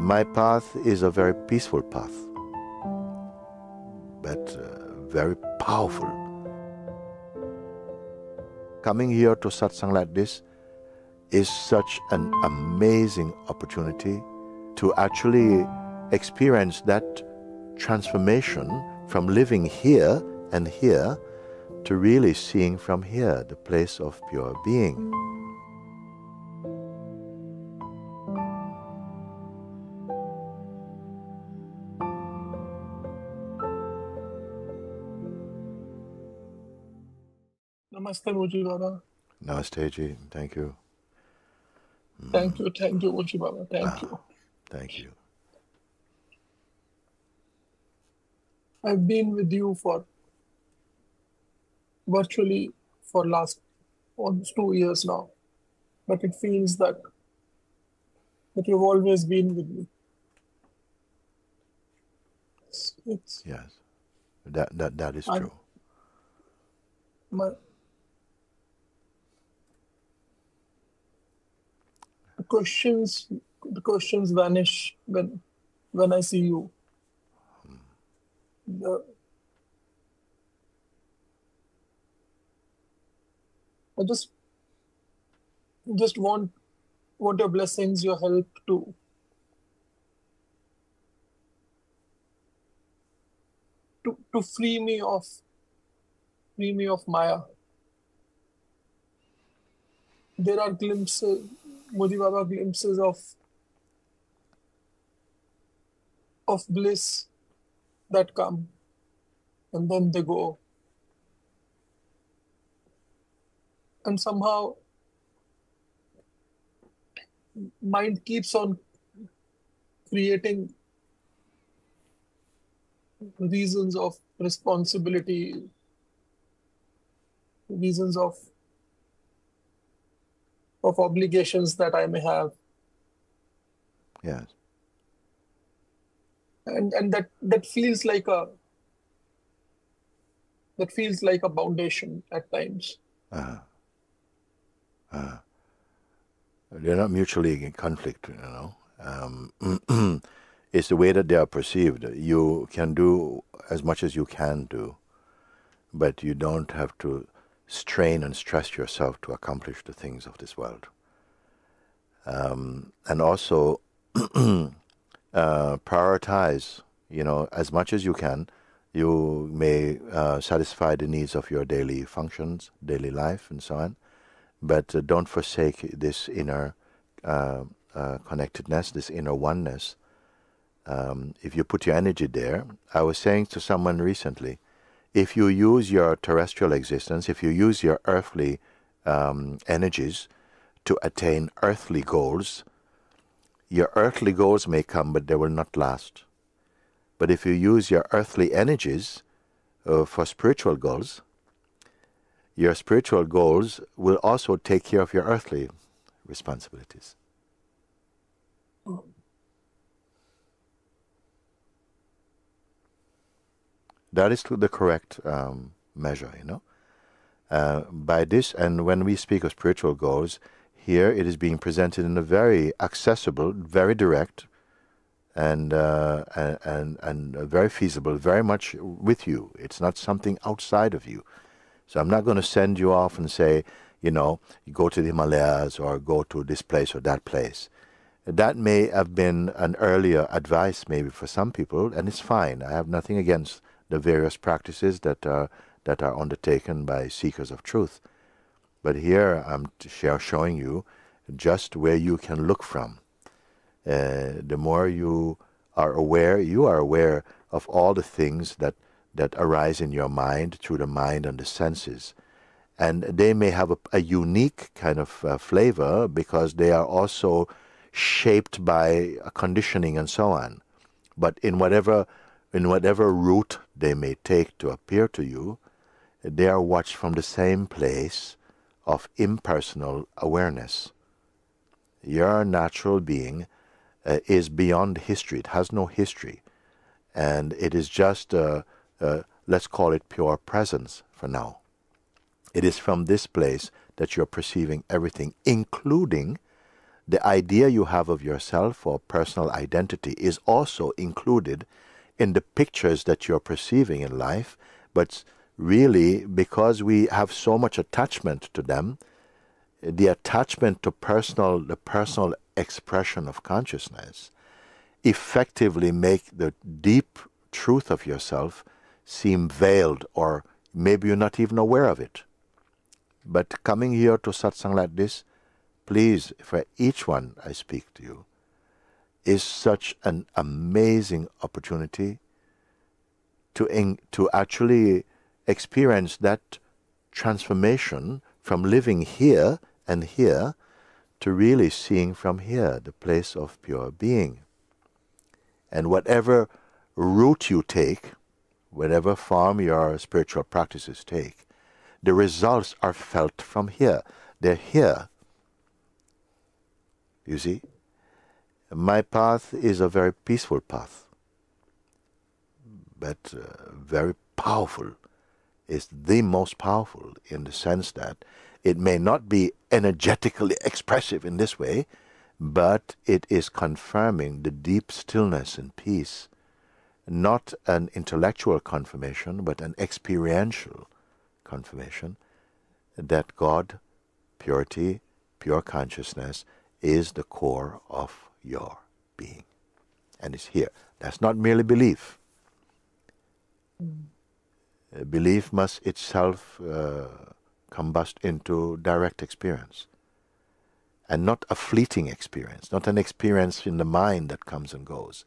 My path is a very peaceful path, but uh, very powerful. Coming here to satsang like this is such an amazing opportunity to actually experience that transformation from living here and here to really seeing from here the place of pure being. Namaste, Muji Baba. Namaste, Ji. Thank you. Mm. Thank you. Thank you, Muji Baba. Thank ah, you. Thank you. I've been with you for virtually for last almost two years now, but it feels that that you've always been with me. It's, it's, yes, that that that is true. my, questions the questions vanish when when I see you. The, I just just want want your blessings, your help to to to free me of free me of Maya. There are glimpses Modi Baba glimpses of of bliss that come and then they go. And somehow mind keeps on creating reasons of responsibility, reasons of of obligations that I may have. Yes. And and that that feels like a that feels like a foundation at times. Uh-huh. Uh, they're not mutually in conflict, you know. Um, it's the way that they are perceived. You can do as much as you can do, but you don't have to strain and stress yourself to accomplish the things of this world. Um, and also uh, prioritize, you know, as much as you can. You may uh, satisfy the needs of your daily functions, daily life, and so on, but uh, don't forsake this inner uh, uh, connectedness, this inner oneness. Um, if you put your energy there, I was saying to someone recently, if you use your terrestrial existence, if you use your earthly um, energies to attain earthly goals, your earthly goals may come, but they will not last. But if you use your earthly energies uh, for spiritual goals, your spiritual goals will also take care of your earthly responsibilities. That is the correct um, measure, you know. Uh, by this, and when we speak of spiritual goals, here it is being presented in a very accessible, very direct, and uh, and and very feasible, very much with you. It's not something outside of you. So I'm not going to send you off and say, you know, go to the Himalayas or go to this place or that place. That may have been an earlier advice, maybe for some people, and it's fine. I have nothing against the various practices that are, uh, that are undertaken by seekers of truth. But here I'm showing you just where you can look from. Uh, the more you are aware, you are aware of all the things that, that arise in your mind through the mind and the senses. And they may have a, a unique kind of uh, flavor because they are also shaped by conditioning and so on. But in whatever in whatever route they may take to appear to you, they are watched from the same place of impersonal awareness. Your natural being uh, is beyond history, it has no history, and it is just, uh, uh, let's call it pure presence for now. It is from this place that you're perceiving everything, including the idea you have of yourself or personal identity, is also included in the pictures that you're perceiving in life, but really because we have so much attachment to them, the attachment to personal, the personal expression of consciousness, effectively make the deep truth of yourself seem veiled, or maybe you're not even aware of it. But coming here to satsang like this, please, for each one I speak to you, is such an amazing opportunity to, in, to actually experience that transformation from living here and here to really seeing from here the place of pure being. And whatever route you take, whatever form your spiritual practices take, the results are felt from here. They're here. You see? My path is a very peaceful path, but uh, very powerful. It's the most powerful in the sense that it may not be energetically expressive in this way, but it is confirming the deep stillness and peace. Not an intellectual confirmation, but an experiential confirmation that God, purity, pure consciousness is the core of your being. And it's here. That's not merely belief. Mm. Belief must itself uh, combust into direct experience. And not a fleeting experience, not an experience in the mind that comes and goes,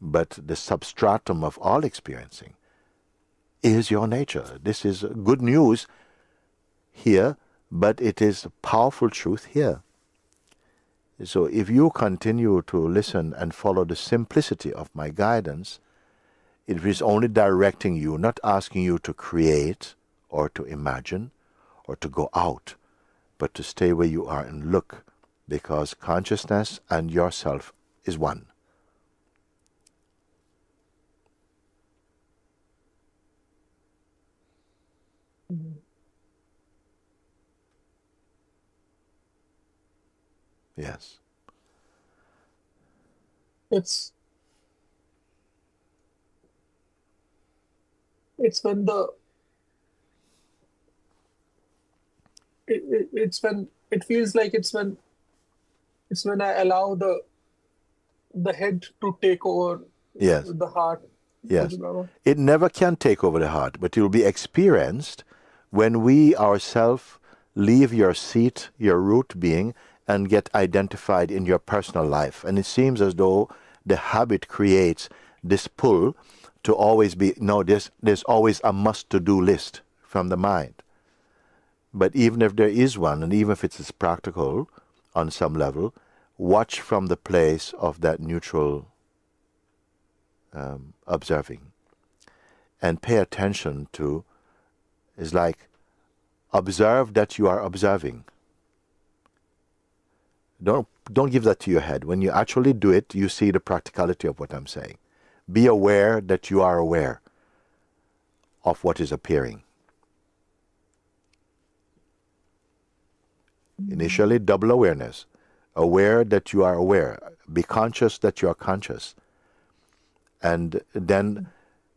but the substratum of all experiencing is your nature. This is good news here, but it is powerful truth here. So if you continue to listen and follow the simplicity of my guidance, it is only directing you, not asking you to create or to imagine or to go out, but to stay where you are and look, because consciousness and yourself is one. Mm-hmm. Yes. It's it's when the it, it, it's when it feels like it's when it's when I allow the the head to take over yes. the heart. Yes. It never can take over the heart, but it will be experienced when we ourselves leave your seat, your root being, and get identified in your personal life. And it seems as though the habit creates this pull to always be no there's there's always a must to do list from the mind but even if there is one and even if it's practical on some level watch from the place of that neutral um, observing and pay attention to is like observe that you are observing don't don't give that to your head. When you actually do it, you see the practicality of what I'm saying. Be aware that you are aware of what is appearing. Initially, double awareness. Aware that you are aware. Be conscious that you are conscious. And then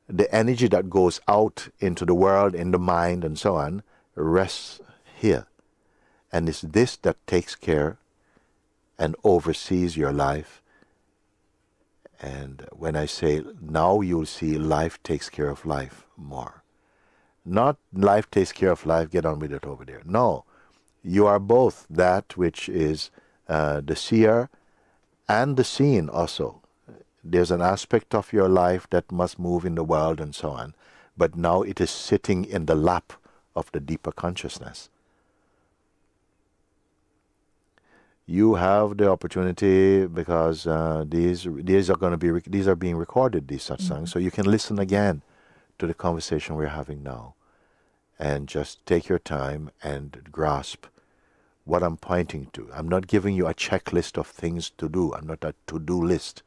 the energy that goes out into the world, in the mind, and so on, rests here. And it's this that takes care and oversees your life. And when I say now, you'll see life takes care of life more. Not life takes care of life, get on with it over there. No, you are both that which is uh, the seer and the seen also. There's an aspect of your life that must move in the world and so on. But now it is sitting in the lap of the deeper consciousness. you have the opportunity because uh, these these are going to be these are being recorded these such songs, mm-hmm. so you can listen again to the conversation we're having now, and just take your time and grasp what I'm pointing to. I'm not giving you a checklist of things to do. I'm not a to-do list.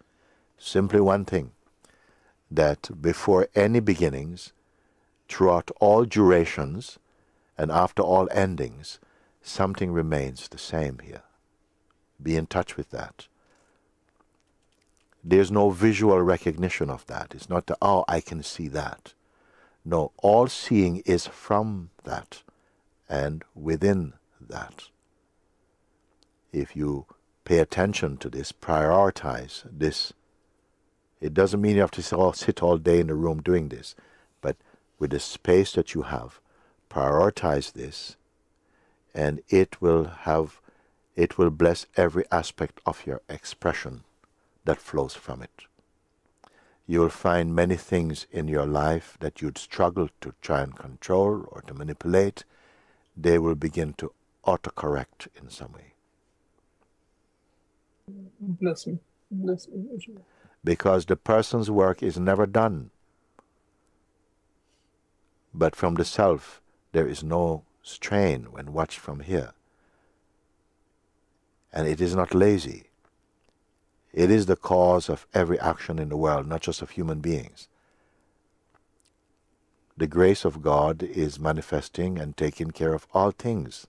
Simply one thing: that before any beginnings, throughout all durations, and after all endings, something remains the same here be in touch with that. There's no visual recognition of that. It's not the, oh, I can see that. No, all seeing is from that and within that. If you pay attention to this, prioritize this, it doesn't mean you have to all sit all day in the room doing this, but with the space that you have, prioritize this, and it will have it will bless every aspect of your expression that flows from it. You will find many things in your life that you'd struggle to try and control or to manipulate. They will begin to autocorrect in some way. Bless me. Bless me. Because the person's work is never done. But from the self, there is no strain when watched from here and it is not lazy. It is the cause of every action in the world, not just of human beings. The grace of God is manifesting and taking care of all things.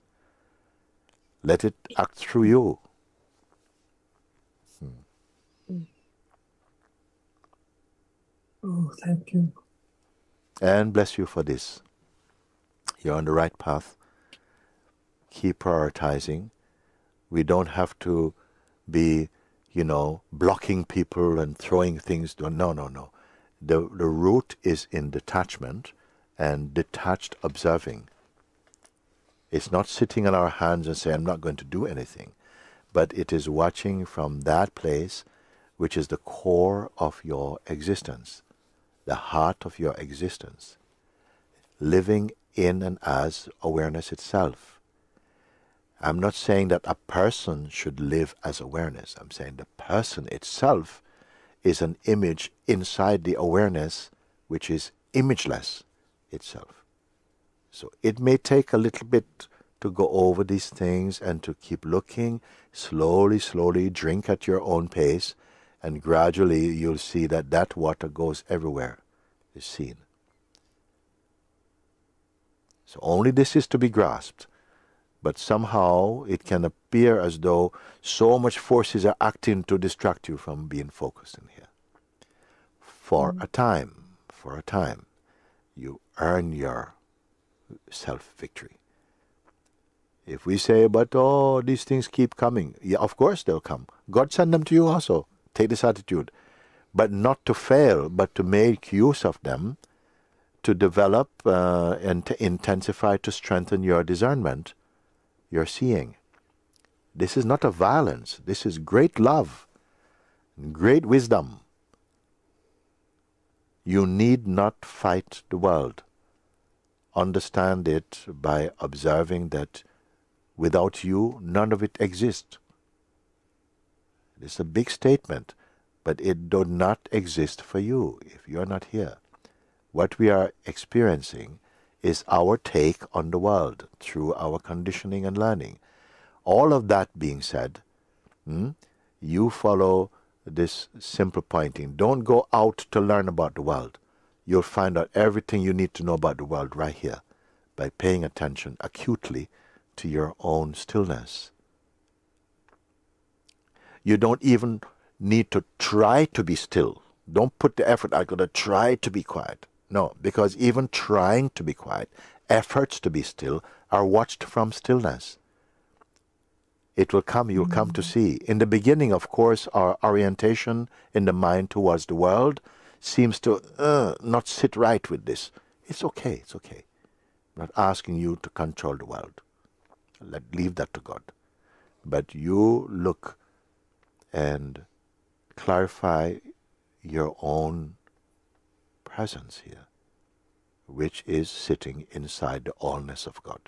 Let it act through you. Hmm. Oh, thank you. And bless you for this. You're on the right path. Keep prioritizing we don't have to be, you know, blocking people and throwing things. No, no, no. The, the root is in detachment and detached observing. It's not sitting on our hands and saying, I'm not going to do anything, but it is watching from that place which is the core of your existence, the heart of your existence, living in and as awareness itself. I'm not saying that a person should live as awareness. I'm saying the person itself is an image inside the awareness, which is imageless itself. So it may take a little bit to go over these things and to keep looking slowly, slowly, drink at your own pace, and gradually you'll see that that water goes everywhere, is seen. So only this is to be grasped but somehow it can appear as though so much forces are acting to distract you from being focused in here. For mm. a time, for a time, you earn your self victory. If we say, but oh, these things keep coming, yeah, of course they'll come. God send them to you also. Take this attitude. But not to fail, but to make use of them to develop uh, and to intensify, to strengthen your discernment you're seeing. This is not a violence, this is great love, great wisdom. You need not fight the world. Understand it by observing that without you, none of it exists. It's a big statement, but it does not exist for you if you're not here. What we are experiencing is our take on the world through our conditioning and learning. All of that being said, hmm, you follow this simple pointing. Don't go out to learn about the world. You'll find out everything you need to know about the world right here by paying attention acutely to your own stillness. You don't even need to try to be still. Don't put the effort, I'm to try to be quiet. No, because even trying to be quiet, efforts to be still, are watched from stillness. It will come, you'll come to mm. see. In the beginning, of course, our orientation in the mind towards the world seems to uh, not sit right with this. It's okay, it's okay. I'm not asking you to control the world. Let, leave that to God. But you look and clarify your own presence here, which is sitting inside the allness of God.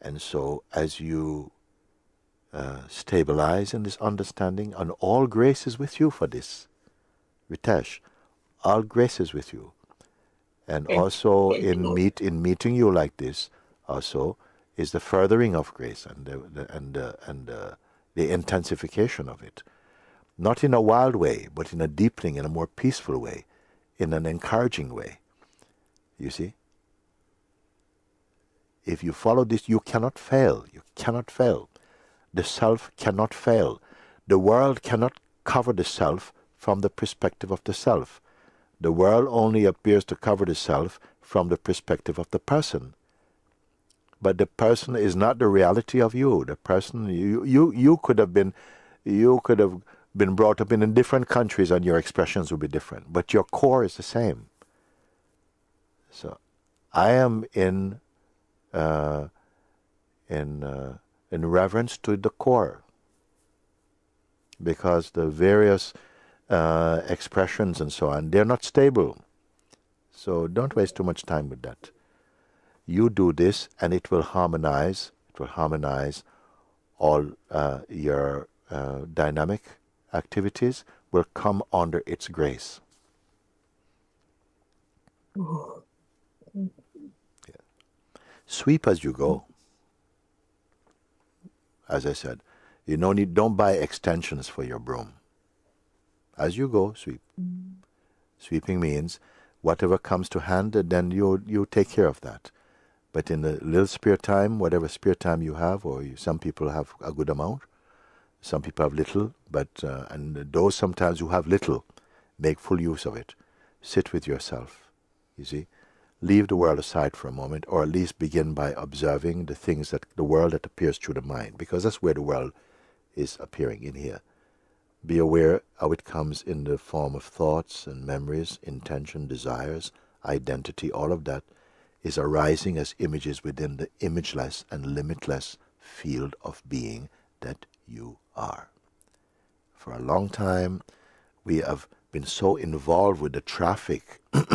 And so, as you uh, stabilize in this understanding, and all grace is with you for this, Vitesh, all grace is with you. And also in meet in meeting you like this, also is the furthering of grace and the, the and and the intensification of it, not in a wild way, but in a deepening, in a more peaceful way, in an encouraging way. You see? If you follow this, you cannot fail. You cannot fail. The self cannot fail. The world cannot cover the self from the perspective of the self. The world only appears to cover the self from the perspective of the person. But the person is not the reality of you. The person you you you could have been, you could have been brought up in, different countries and your expressions will be different, but your core is the same. So I am in uh, in uh, in reverence to the core because the various uh, expressions and so on they're not stable. So don't waste too much time with that. You do this, and it will harmonize. It will harmonize all uh, your uh, dynamic activities will come under its grace. Yeah. Sweep as you go. As I said, you don't need don't buy extensions for your broom. As you go, sweep. Sweeping means whatever comes to hand, then you you take care of that. But in the little spare time, whatever spare time you have, or you, some people have a good amount, some people have little, but uh, and those sometimes who have little, make full use of it. Sit with yourself. You see, leave the world aside for a moment, or at least begin by observing the things that the world that appears through the mind, because that's where the world is appearing in here. Be aware how it comes in the form of thoughts and memories, intention, desires, identity, all of that is arising as images within the imageless and limitless field of being that you are. For a long time, we have been so involved with the traffic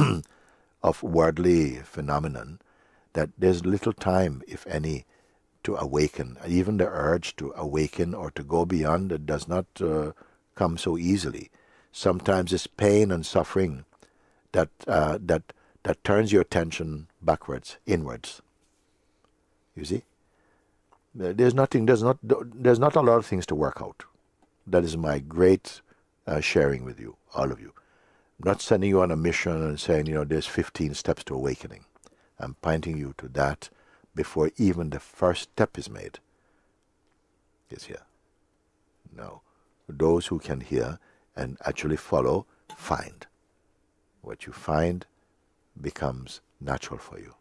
of worldly phenomenon that there's little time, if any, to awaken. Even the urge to awaken or to go beyond it does not uh, come so easily. Sometimes it's pain and suffering that uh, that that turns your attention backwards, inwards. You see, there's nothing. There's not. There's not a lot of things to work out. That is my great uh, sharing with you, all of you. I'm not sending you on a mission and saying you know there's 15 steps to awakening. I'm pointing you to that before even the first step is made. Is here. No. those who can hear and actually follow find. What you find becomes natural for you.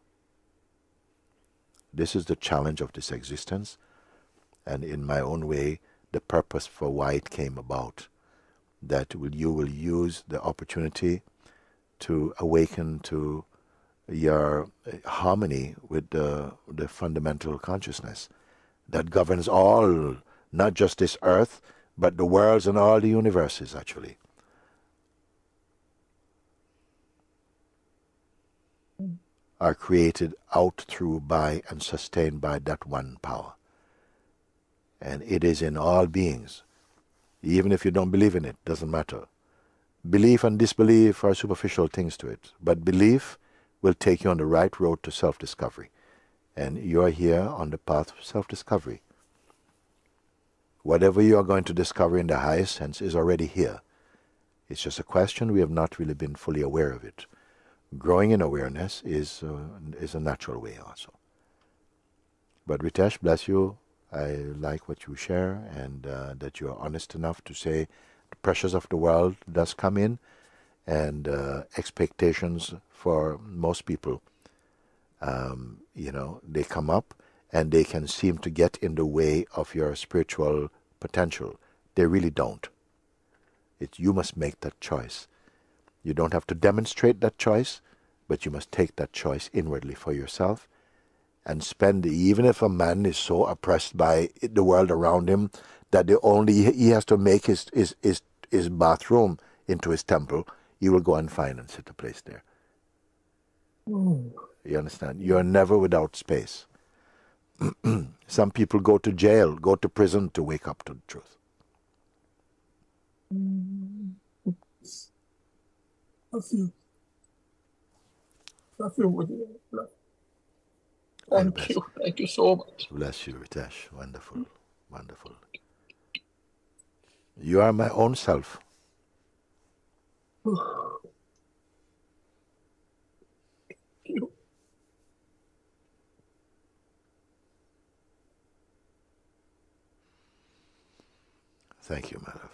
This is the challenge of this existence, and in my own way, the purpose for why it came about. That you will use the opportunity to awaken to your uh, harmony with the, the fundamental consciousness that governs all, not just this earth, but the worlds and all the universes, actually. are created out through, by, and sustained by that one power. And it is in all beings. Even if you don't believe in it, doesn't matter. Belief and disbelief are superficial things to it, but belief will take you on the right road to self discovery. And you're here on the path of self discovery. Whatever you are going to discover in the highest sense is already here. It's just a question we have not really been fully aware of it growing in awareness is, uh, is a natural way also. But Ritesh, bless you. I like what you share and uh, that you're honest enough to say the pressures of the world does come in and uh, expectations for most people. Um, you know, they come up and they can seem to get in the way of your spiritual potential. They really don't. you must make that choice. You don't have to demonstrate that choice, but you must take that choice inwardly for yourself and spend, even if a man is so oppressed by the world around him that the only he has to make his, his, his, his bathroom into his temple, you will go and finance it a place there. Mm. You understand? You're never without space. Some people go to jail, go to prison to wake up to the truth. Mm feel. I feel with you. Thank you. Thank you so much. Bless you, Ritesh. Wonderful. Wonderful. You are my own self. Thank you, my